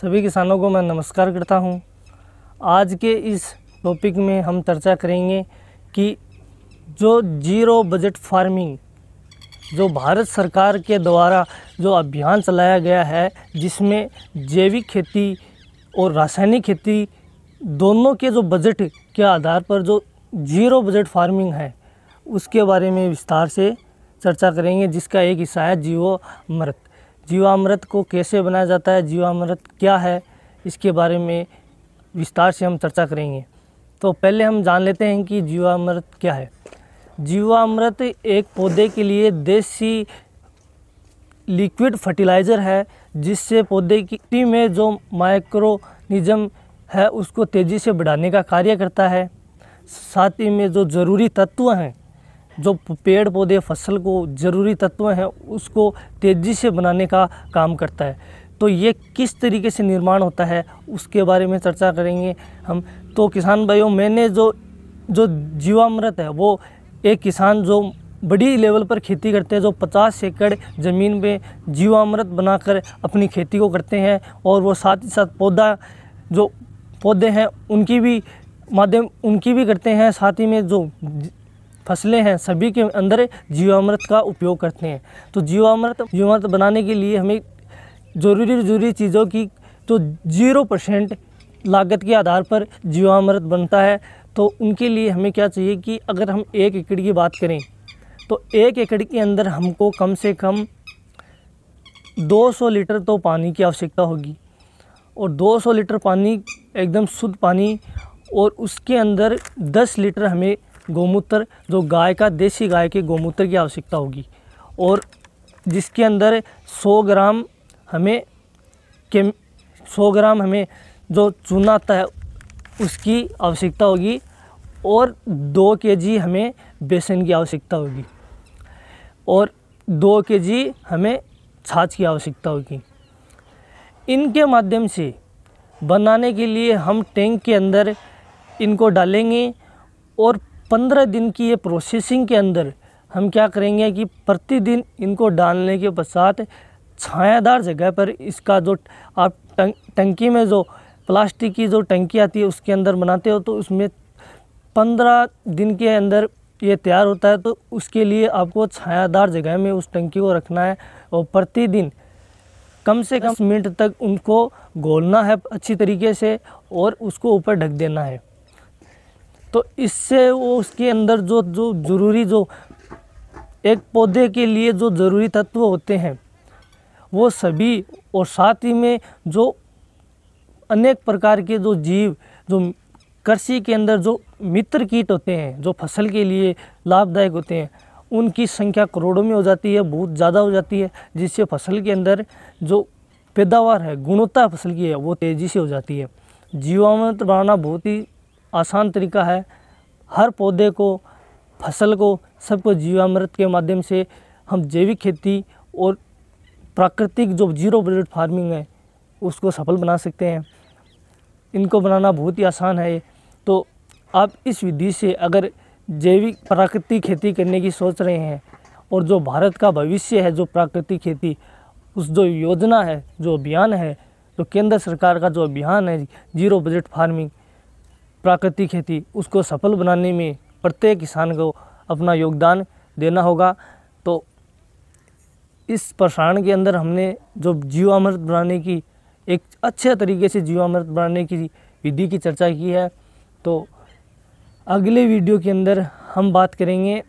सभी किसानों को मैं नमस्कार करता हूं। आज के इस टॉपिक में हम चर्चा करेंगे कि जो जीरो बजट फार्मिंग जो भारत सरकार के द्वारा जो अभियान चलाया गया है जिसमें जैविक खेती और रासायनिक खेती दोनों के जो बजट के आधार पर जो जीरो बजट फार्मिंग है उसके बारे में विस्तार से चर्चा करेंगे जिसका एक हिस्सा है जीवो मृत जीवामृत को कैसे बनाया जाता है जीवामृत क्या है इसके बारे में विस्तार से हम चर्चा करेंगे तो पहले हम जान लेते हैं कि जीवामृत क्या है जीवामृत एक पौधे के लिए देसी लिक्विड फर्टिलाइज़र है जिससे पौधे की में जो माइक्रोनिज्म है उसको तेज़ी से बढ़ाने का कार्य करता है साथ ही में जो ज़रूरी तत्व हैं जो पेड़ पौधे फसल को ज़रूरी तत्व हैं उसको तेज़ी से बनाने का काम करता है तो ये किस तरीके से निर्माण होता है उसके बारे में चर्चा करेंगे हम तो किसान भाइयों मैंने जो जो जीवामृत है वो एक किसान जो बड़ी लेवल पर खेती करते हैं जो 50 एकड़ ज़मीन में जीवामृत बनाकर अपनी खेती को करते हैं और वो साथ ही साथ पौधा जो पौधे हैं उनकी भी माध्यम उनकी भी करते हैं साथ ही में जो फसलें हैं सभी के अंदर जीवामृत का उपयोग करते हैं तो जीवामृत जीवामृत बनाने के लिए हमें ज़रूरी ज़रूरी चीज़ों की तो जीरो परसेंट लागत के आधार पर जीवामृत बनता है तो उनके लिए हमें क्या चाहिए कि अगर हम एक एकड़ की बात करें तो एक एकड़ के अंदर हमको कम से कम 200 लीटर तो पानी की आवश्यकता होगी और 200 लीटर पानी एकदम शुद्ध पानी और उसके अंदर 10 लीटर हमें गोमूत्र जो गाय का देसी गाय के गोमूत्र की आवश्यकता होगी और जिसके अंदर 100 ग्राम हमें के 100 ग्राम हमें जो चूना आता है उसकी आवश्यकता होगी और दो के जी हमें बेसन की आवश्यकता होगी और दो के जी हमें छाछ की आवश्यकता होगी इनके माध्यम से बनाने के लिए हम टैंक के अंदर इनको डालेंगे और पंद्रह दिन की ये प्रोसेसिंग के अंदर हम क्या करेंगे कि प्रतिदिन इनको डालने के पश्चात छायादार जगह पर इसका जो आप टं, टंकी में जो प्लास्टिक की जो टंकी आती है उसके अंदर बनाते हो तो उसमें पंद्रह दिन के अंदर ये तैयार होता है तो उसके लिए आपको छायादार जगह में उस टंकी को रखना है और प्रतिदिन कम से कम मिनट तक उनको घोलना है अच्छी तरीके से और उसको ऊपर ढक देना है तो इससे वो उसके अंदर जो जो ज़रूरी जो एक पौधे के लिए जो ज़रूरी तत्व होते हैं वो सभी और साथ ही में जो अनेक प्रकार के जो जीव जो कृषि के अंदर जो मित्र कीट होते हैं जो फसल के लिए लाभदायक होते हैं उनकी संख्या करोड़ों में हो जाती है बहुत ज़्यादा हो जाती है जिससे फसल के अंदर जो पैदावार है गुणवत्ता फसल की है वो तेज़ी से हो जाती है जीवामृत बनाना बहुत ही आसान तरीका है हर पौधे को फसल को सबको जीवामृत के माध्यम से हम जैविक खेती और प्राकृतिक जो जीरो बजट फार्मिंग है उसको सफल बना सकते हैं इनको बनाना बहुत ही आसान है तो आप इस विधि से अगर जैविक प्राकृतिक खेती करने की सोच रहे हैं और जो भारत का भविष्य है जो प्राकृतिक खेती उस जो योजना है जो अभियान है जो तो केंद्र सरकार का जो अभियान है जीरो बजट फार्मिंग प्राकृतिक खेती उसको सफल बनाने में प्रत्येक किसान को अपना योगदान देना होगा तो इस प्रसारण के अंदर हमने जो जीवामृत बनाने की एक अच्छे तरीके से जीवामृत बनाने की विधि की चर्चा की है तो अगले वीडियो के अंदर हम बात करेंगे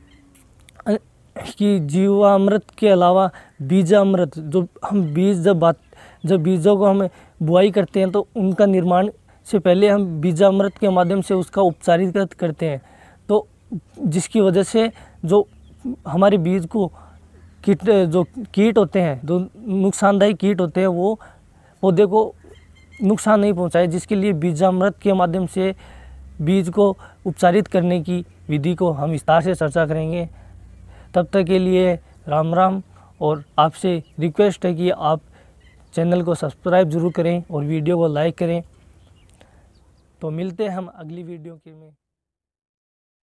कि जीवामृत के अलावा बीजामृत जो हम बीज जब बात जब बीजों को हम बुआई करते हैं तो उनका निर्माण से पहले हम बीजामृत के माध्यम से उसका उपचारित करते हैं तो जिसकी वजह से जो हमारे बीज को कीट जो कीट होते हैं जो नुकसानदायी कीट होते हैं वो पौधे को नुकसान नहीं पहुंचाए जिसके लिए बीजामृत के माध्यम से बीज को उपचारित करने की विधि को हम विस्तार से चर्चा करेंगे तब तक के लिए राम राम और आपसे रिक्वेस्ट है कि आप चैनल को सब्सक्राइब जरूर करें और वीडियो को लाइक करें तो मिलते हैं हम अगली वीडियो के में